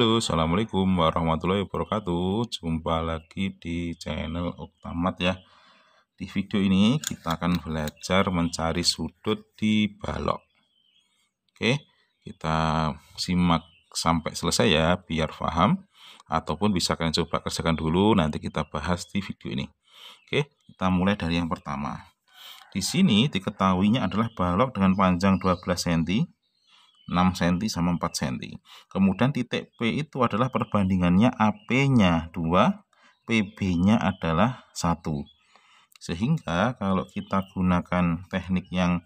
Halo, Assalamualaikum warahmatullahi wabarakatuh Jumpa lagi di channel Oktamat ya Di video ini kita akan belajar mencari sudut di balok Oke, kita simak sampai selesai ya biar paham Ataupun bisa kalian coba kerjakan dulu nanti kita bahas di video ini Oke, kita mulai dari yang pertama Di sini diketahuinya adalah balok dengan panjang 12 cm 6 cm sama 4 cm. Kemudian titik P itu adalah perbandingannya AP-nya 2, PB-nya adalah 1. Sehingga kalau kita gunakan teknik yang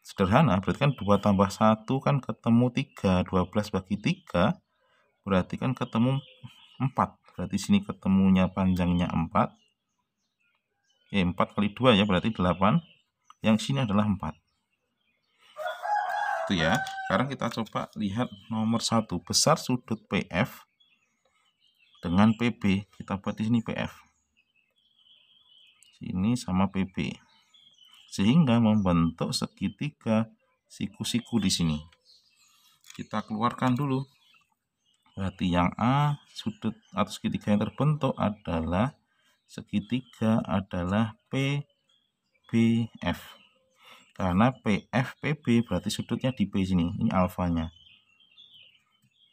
sederhana, berarti kan 2 tambah 1 kan ketemu 3, 12 bagi 3, berarti kan ketemu 4. Berarti sini ketemunya panjangnya 4. Eh, 4 kali 2 ya, berarti 8. Yang sini adalah 4 satu ya. Sekarang kita coba lihat nomor satu besar sudut PF dengan PB. Kita buat di sini PF. Sini sama PB. Sehingga membentuk segitiga siku-siku di sini. Kita keluarkan dulu. Berarti yang A sudut atau segitiga yang terbentuk adalah segitiga adalah PBF karena PFPB berarti sudutnya di P sini ini alfanya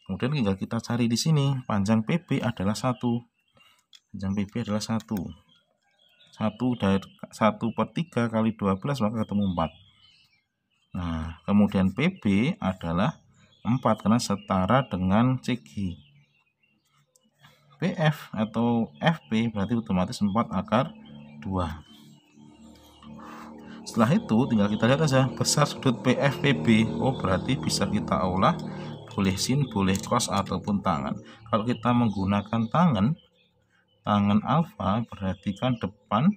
kemudian tinggal kita cari di sini panjang PB adalah satu panjang PB adalah satu satu dari satu per tiga kali dua belas maka ketemu empat. nah kemudian PB adalah empat karena setara dengan CG PF atau FP berarti otomatis empat akar dua setelah itu tinggal kita lihat saja besar sudut PFPB oh berarti bisa kita olah boleh sin boleh cos ataupun tangan kalau kita menggunakan tangan tangan alfa perhatikan depan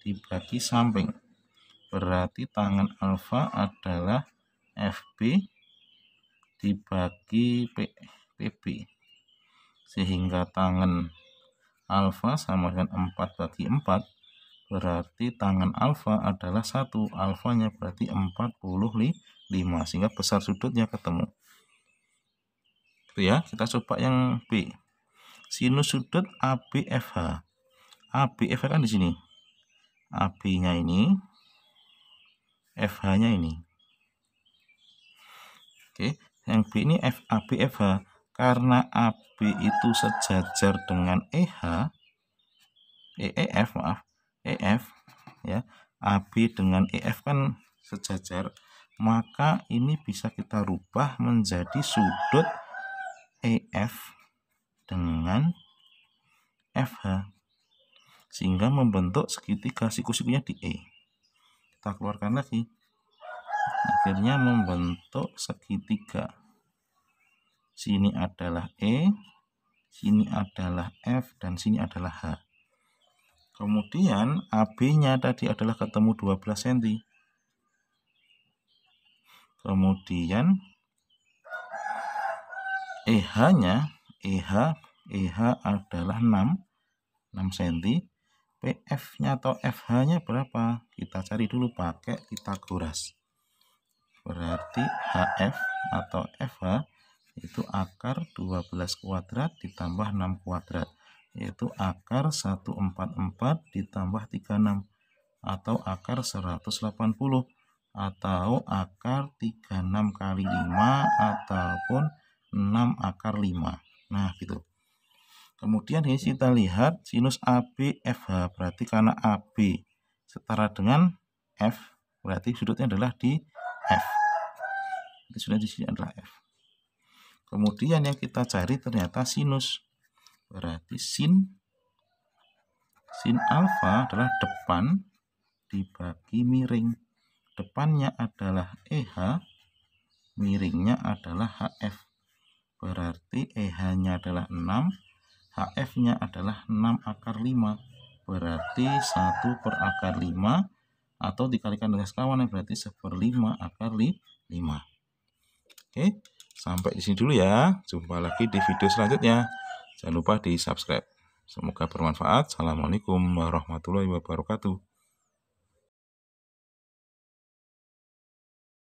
dibagi samping berarti tangan alfa adalah FB dibagi P, sehingga tangan alfa sama dengan 4 bagi 4 berarti tangan alfa adalah 1 alfanya berarti 45 sehingga besar sudutnya ketemu itu ya kita coba yang B sinus sudut ABFH ABFH kan di sini AB nya ini FH nya ini Oke yang B ini F, ABFH karena AB itu sejajar dengan EH EEF maaf EF ya AB dengan EF kan sejajar maka ini bisa kita rubah menjadi sudut EF dengan FH sehingga membentuk segitiga siku-sikunya di E kita keluarkan lagi akhirnya membentuk segitiga sini adalah E sini adalah F dan sini adalah H Kemudian AB-nya tadi adalah ketemu 12 cm. Kemudian EH-nya, EH, EH adalah 6, 6 cm. PF-nya atau FH-nya berapa? Kita cari dulu pakai Pitagoras. Berarti HF atau FH itu akar 12 kuadrat ditambah 6 kuadrat yaitu akar 144 ditambah 36 atau akar 180 atau akar 36 kali 5 ataupun 6 akar 5 nah gitu kemudian ini kita lihat sinus ABFH berarti karena AB setara dengan F berarti sudutnya adalah di F itu sudah di sini adalah F kemudian yang kita cari ternyata sinus berarti sin sin alfa adalah depan dibagi miring depannya adalah EH miringnya adalah HF berarti EH nya adalah 6 HF nya adalah 6 akar 5 berarti 1 per akar 5 atau dikalikan dengan sekawan ya, berarti 1 per 5 akar 5 oke sampai di sini dulu ya jumpa lagi di video selanjutnya Jangan lupa di subscribe. Semoga bermanfaat. Assalamualaikum warahmatullahi wabarakatuh.